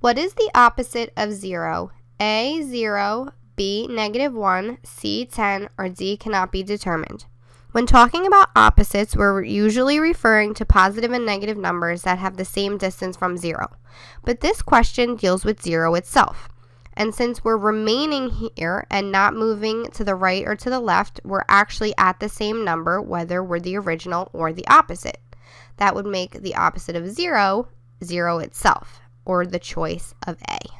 What is the opposite of 0? A, 0, B, negative 1, C, 10, or D cannot be determined. When talking about opposites, we're usually referring to positive and negative numbers that have the same distance from 0. But this question deals with 0 itself. And since we're remaining here and not moving to the right or to the left, we're actually at the same number whether we're the original or the opposite. That would make the opposite of 0, 0 itself or the choice of A.